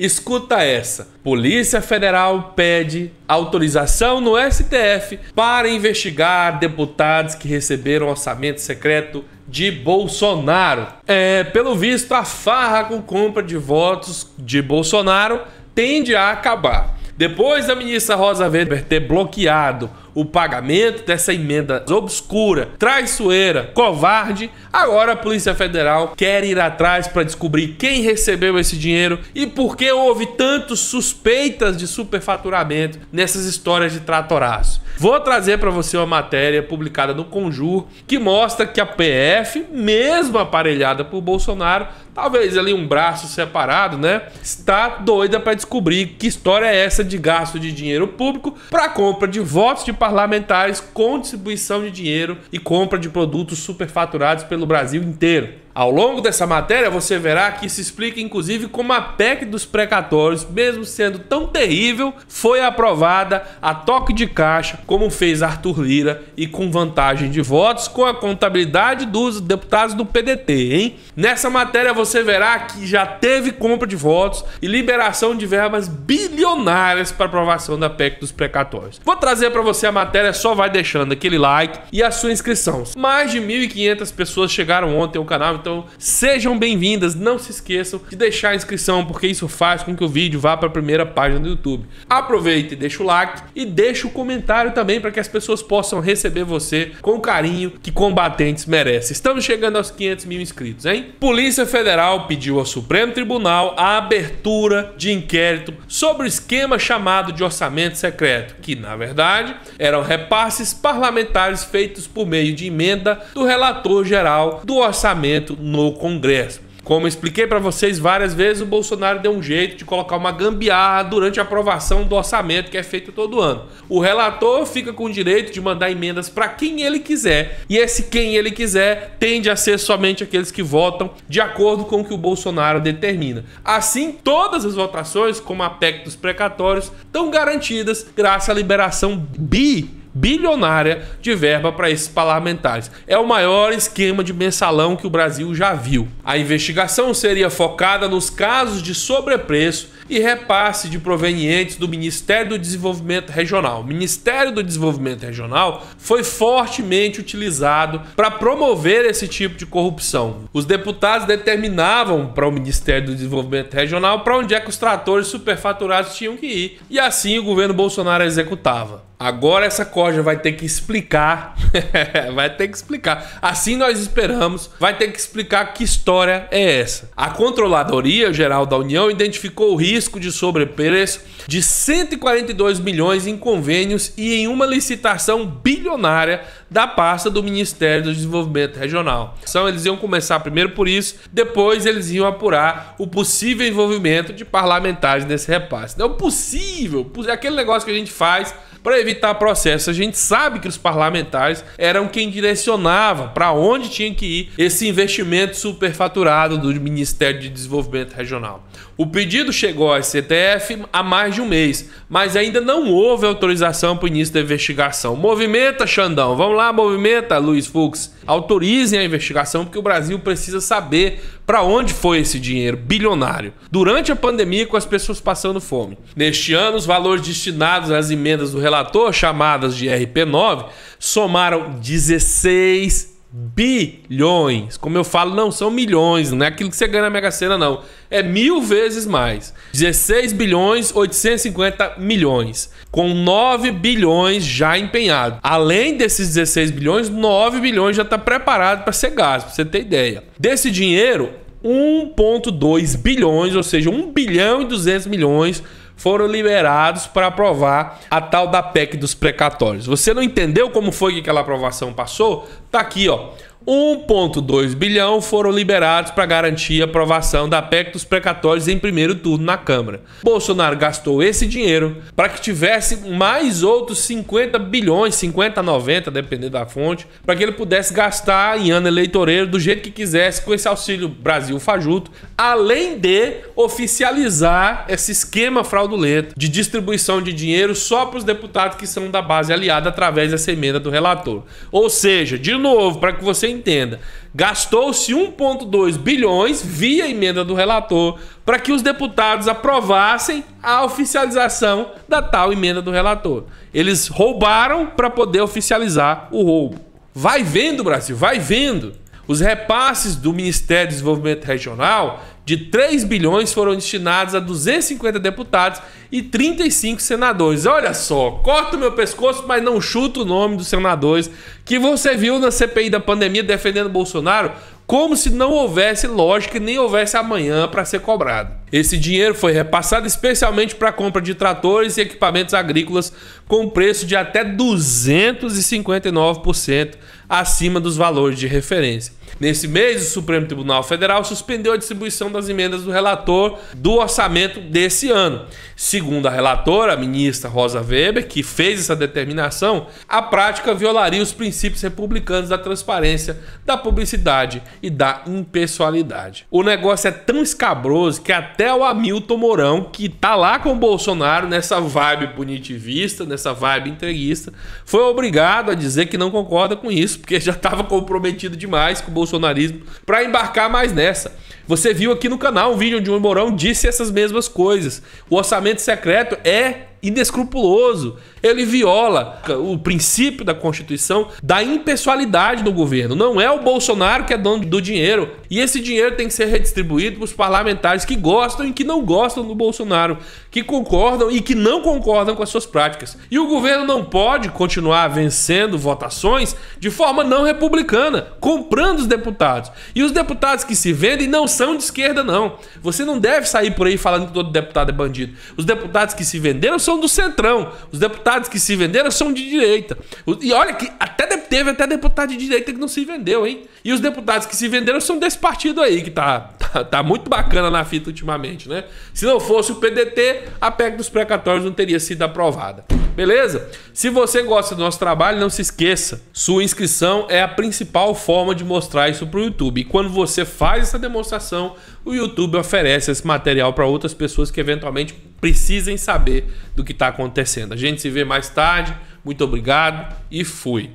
Escuta essa: Polícia Federal pede autorização no STF para investigar deputados que receberam orçamento secreto de Bolsonaro. É, pelo visto, a farra com compra de votos de Bolsonaro tende a acabar. Depois da ministra Rosa Weber ter bloqueado o pagamento dessa emenda obscura, traiçoeira, covarde, agora a Polícia Federal quer ir atrás para descobrir quem recebeu esse dinheiro e por que houve tantos suspeitas de superfaturamento nessas histórias de tratoraço. Vou trazer para você uma matéria publicada no Conjur que mostra que a PF, mesmo aparelhada por Bolsonaro, talvez ali um braço separado, né? Está doida para descobrir que história é essa de gasto de dinheiro público para compra de votos de partido parlamentares com distribuição de dinheiro e compra de produtos superfaturados pelo Brasil inteiro. Ao longo dessa matéria, você verá que se explica inclusive como a PEC dos precatórios, mesmo sendo tão terrível, foi aprovada a toque de caixa, como fez Arthur Lira e com vantagem de votos com a contabilidade dos deputados do PDT, hein? Nessa matéria você verá que já teve compra de votos e liberação de verbas bilionárias para aprovação da PEC dos precatórios. Vou trazer para você a matéria, só vai deixando aquele like e a sua inscrição. Mais de 1.500 pessoas chegaram ontem ao canal então sejam bem-vindas. Não se esqueçam de deixar a inscrição, porque isso faz com que o vídeo vá para a primeira página do YouTube. Aproveite, deixa o like e deixa o comentário também para que as pessoas possam receber você com o carinho que combatentes merecem. Estamos chegando aos 500 mil inscritos, hein? Polícia Federal pediu ao Supremo Tribunal a abertura de inquérito sobre o esquema chamado de orçamento secreto, que na verdade eram repasses parlamentares feitos por meio de emenda do relator geral do orçamento no Congresso. Como expliquei para vocês várias vezes, o Bolsonaro deu um jeito de colocar uma gambiarra durante a aprovação do orçamento que é feito todo ano. O relator fica com o direito de mandar emendas para quem ele quiser, e esse quem ele quiser tende a ser somente aqueles que votam de acordo com o que o Bolsonaro determina. Assim, todas as votações, como a PEC dos precatórios, estão garantidas graças à liberação bi bilionária de verba para esses parlamentares. É o maior esquema de mensalão que o Brasil já viu. A investigação seria focada nos casos de sobrepreço e repasse de provenientes do Ministério do Desenvolvimento Regional. O Ministério do Desenvolvimento Regional foi fortemente utilizado para promover esse tipo de corrupção. Os deputados determinavam para o Ministério do Desenvolvimento Regional para onde é que os tratores superfaturados tinham que ir, e assim o governo Bolsonaro executava. Agora essa corja vai ter que explicar. vai ter que explicar. Assim nós esperamos, vai ter que explicar que história é essa. A Controladoria Geral da União identificou o risco de sobrepreço de 142 milhões em convênios e em uma licitação bilionária da pasta do Ministério do Desenvolvimento Regional. Então eles iam começar primeiro por isso, depois eles iam apurar o possível envolvimento de parlamentares nesse repasse. Não é possível, é aquele negócio que a gente faz para evitar processo. A gente sabe que os parlamentares eram quem direcionava para onde tinha que ir esse investimento superfaturado do Ministério de Desenvolvimento Regional. O pedido chegou à CTF há mais de um mês, mas ainda não houve autorização para o início da investigação. Movimenta, Xandão. Vamos lá, movimenta, Luiz Fux. Autorizem a investigação porque o Brasil precisa saber para onde foi esse dinheiro bilionário durante a pandemia com as pessoas passando fome. Neste ano, os valores destinados às emendas do relator, chamadas de RP9 somaram 16 bilhões. Como eu falo, não são milhões, não é aquilo que você ganha na Mega Sena, não. É mil vezes mais. 16 bilhões 850 milhões, com 9 bilhões já empenhado. Além desses 16 bilhões, 9 bilhões já está preparado para ser gasto, para você ter ideia. Desse dinheiro, 1,2 bilhões, ou seja, 1 bilhão e 200 milhões foram liberados para aprovar a tal da PEC dos precatórios. Você não entendeu como foi que aquela aprovação passou? Tá aqui, ó. 1,2 bilhão foram liberados para garantir a aprovação da PEC dos precatórios em primeiro turno na Câmara. Bolsonaro gastou esse dinheiro para que tivesse mais outros 50 bilhões, 50 90, dependendo da fonte, para que ele pudesse gastar em ano eleitoreiro do jeito que quisesse com esse auxílio Brasil fajuto, além de oficializar esse esquema fraudulento de distribuição de dinheiro só para os deputados que são da base aliada através dessa emenda do relator. Ou seja, de novo, para que você entenda. Gastou-se 1,2 bilhões via emenda do relator para que os deputados aprovassem a oficialização da tal emenda do relator. Eles roubaram para poder oficializar o roubo. Vai vendo, Brasil, vai vendo. Os repasses do Ministério do Desenvolvimento Regional de 3 bilhões foram destinados a 250 deputados e 35 senadores. Olha só, corta o meu pescoço, mas não chuta o nome dos senadores que você viu na CPI da pandemia defendendo Bolsonaro como se não houvesse lógica e nem houvesse amanhã para ser cobrado. Esse dinheiro foi repassado especialmente para a compra de tratores e equipamentos agrícolas com preço de até 259% acima dos valores de referência. Nesse mês, o Supremo Tribunal Federal suspendeu a distribuição das emendas do relator do orçamento desse ano. Segundo a relatora, a ministra Rosa Weber, que fez essa determinação, a prática violaria os princípios republicanos da transparência, da publicidade e da impessoalidade. O negócio é tão escabroso que até até o Hamilton Mourão, que tá lá com o Bolsonaro nessa vibe punitivista, nessa vibe entreguista, foi obrigado a dizer que não concorda com isso, porque já estava comprometido demais com o bolsonarismo para embarcar mais nessa. Você viu aqui no canal um vídeo onde o Mourão disse essas mesmas coisas. O orçamento secreto é inescrupuloso. Ele viola o princípio da Constituição da impessoalidade do governo. Não é o Bolsonaro que é dono do dinheiro, e esse dinheiro tem que ser redistribuído para os parlamentares que gostam e que não gostam do Bolsonaro, que concordam e que não concordam com as suas práticas. E o governo não pode continuar vencendo votações de forma não republicana, comprando os deputados. E os deputados que se vendem não são de esquerda, não. Você não deve sair por aí falando que todo deputado é bandido. Os deputados que se venderam são do centrão. Os deputados que se venderam são de direita. E olha que até teve até deputado de direita que não se vendeu, hein? E os deputados que se venderam são desse partido aí que tá, tá, tá, muito bacana na fita ultimamente, né? Se não fosse o PDT, a PEC dos precatórios não teria sido aprovada. Beleza? Se você gosta do nosso trabalho, não se esqueça. Sua inscrição é a principal forma de mostrar isso pro YouTube. E quando você faz essa demonstração, o YouTube oferece esse material para outras pessoas que eventualmente precisem saber do que está acontecendo. A gente se vê mais tarde. Muito obrigado e fui.